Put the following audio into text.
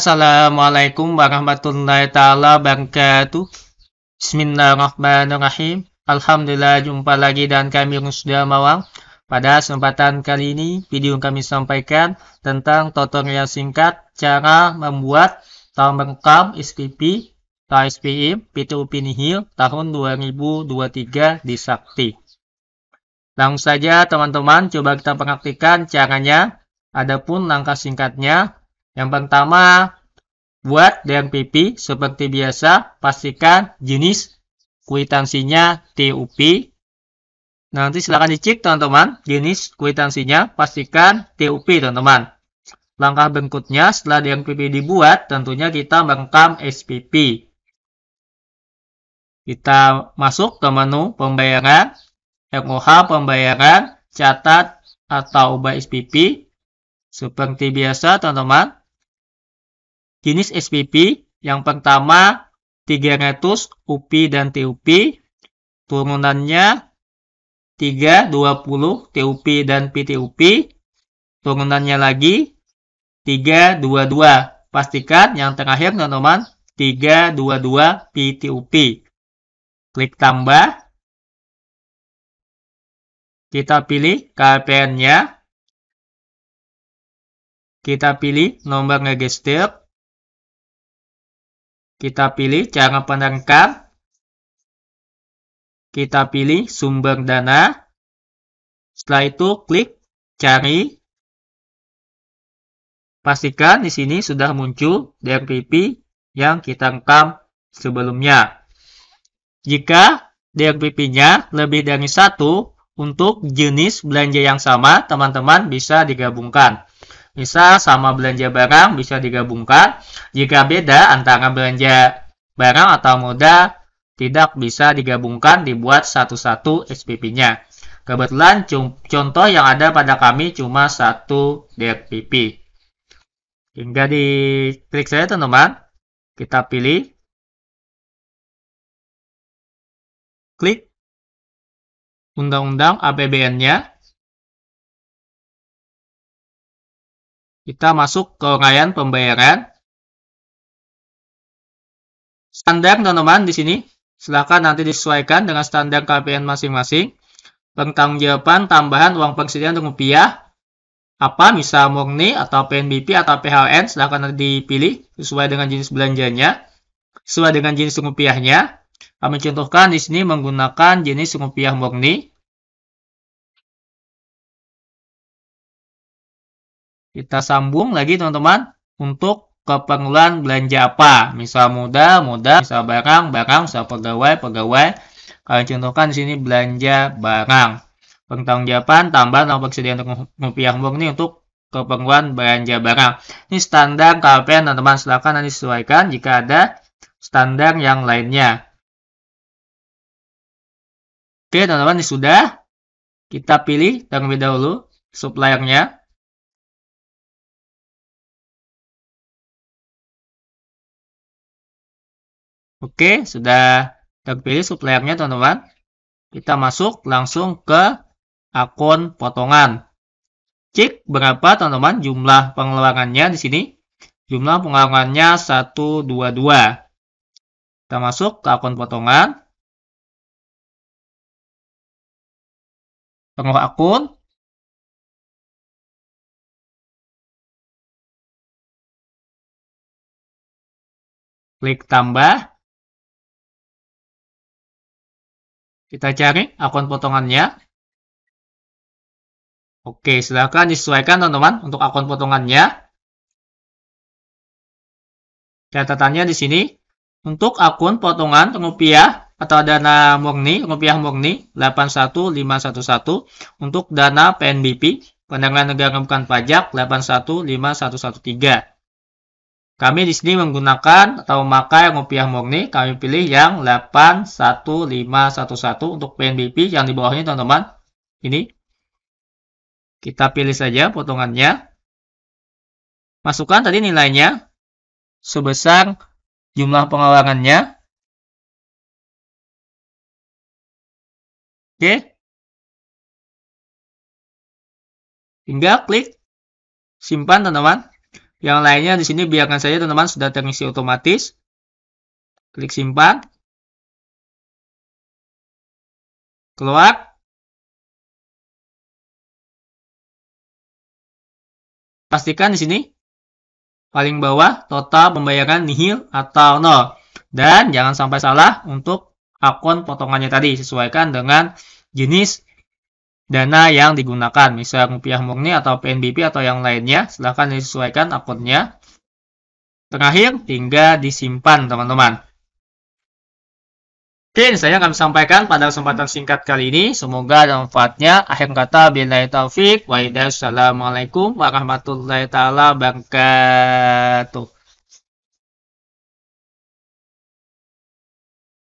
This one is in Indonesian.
Assalamualaikum warahmatullahi taala wabarakatuh. Bismillahirrahmanirrahim. Alhamdulillah jumpa lagi dan kami sudah Mawang. Pada kesempatan kali ini, video kami sampaikan tentang tutorial singkat cara membuat tahun rekam SPP KSPI PTU Nihil tahun 2023 di Sakti. Langsung saja teman-teman, coba kita praktikkan caranya. Adapun langkah singkatnya, yang pertama, buat DNPP seperti biasa, pastikan jenis kuitansinya TUP. Nanti silakan dicek teman-teman, jenis kuitansinya pastikan TUP teman-teman. Langkah berikutnya setelah DNPP dibuat, tentunya kita merekam SPP. Kita masuk ke menu pembayaran, ROH pembayaran, catat atau ubah SPP. Seperti biasa teman-teman, Jenis SPP yang pertama 300 UPI dan TUP, turunannya 320 TUP dan PTUP, turunannya lagi 322 Pastikan yang terakhir teman-teman 322 PTUP. Klik tambah. Kita pilih KPN-nya. Kita pilih nomor register. Kita pilih cara penerekam. Kita pilih sumber dana. Setelah itu klik cari. Pastikan di sini sudah muncul DRPP yang kita rekam sebelumnya. Jika DRPP-nya lebih dari satu untuk jenis belanja yang sama, teman-teman bisa digabungkan. Misal sama belanja barang bisa digabungkan. Jika beda antara belanja barang atau modal tidak bisa digabungkan dibuat satu-satu SPP-nya. Kebetulan contoh yang ada pada kami cuma satu DRPP. Hingga di klik saya teman-teman, kita pilih. Klik undang-undang APBN-nya. Kita masuk ke rangkaian pembayaran. Standar teman-teman di sini. silakan nanti disesuaikan dengan standar KPN masing-masing. Pertanggungjawaban tambahan uang persediaan untuk rupiah. Apa, misal murni atau PNBP atau PHN, silakan nanti dipilih sesuai dengan jenis belanjanya. Sesuai dengan jenis rupiahnya. Kami contohkan di sini menggunakan jenis rupiah murni. Kita sambung lagi teman-teman untuk keperluan belanja apa. Misal modal, modal, misal barang, barang, misal pegawai, pegawai. Kalian contohkan di sini belanja barang. Pertanggungjawaban tambah nomor persediaan untuk rupiah murni untuk keperluan belanja barang. Ini standar KPN teman-teman. silakan nanti sesuaikan jika ada standar yang lainnya. Oke teman-teman, ini sudah. Kita pilih terlebih dahulu suppliernya. Oke, sudah terpilih suppliernya teman-teman. Kita masuk langsung ke akun potongan. Cek berapa teman-teman jumlah pengeluarannya di sini. Jumlah pengeluarannya 122. Kita masuk ke akun potongan. Pengelola akun. Klik tambah. Kita cari akun potongannya. Oke, silahkan disesuaikan teman-teman untuk akun potongannya. Catatannya di sini. Untuk akun potongan rupiah atau dana murni, rupiah murni 81511. Untuk dana PNBP, pandangan negara bukan pajak 81513. Kami di sini menggunakan atau memakai rupiah murni. Kami pilih yang 81511 untuk PNBP yang di bawahnya teman-teman. Ini. Kita pilih saja potongannya. Masukkan tadi nilainya sebesar jumlah pengeluarannya. Oke. Tinggal klik simpan teman-teman. Yang lainnya di sini biarkan saja teman-teman sudah terisi otomatis. Klik simpan. Keluar. Pastikan di sini paling bawah total pembayaran nihil atau nol. Dan jangan sampai salah untuk akun potongannya tadi. Sesuaikan dengan jenis dana yang digunakan, misalnya rupiah murni atau PNBP atau yang lainnya, silahkan disesuaikan akunnya. Terakhir, tinggal disimpan teman-teman. Oke, saya akan sampaikan pada kesempatan singkat kali ini. Semoga ada manfaatnya. Akhir kata, bila taufik. assalamualaikum warahmatullahi wabarakatuh.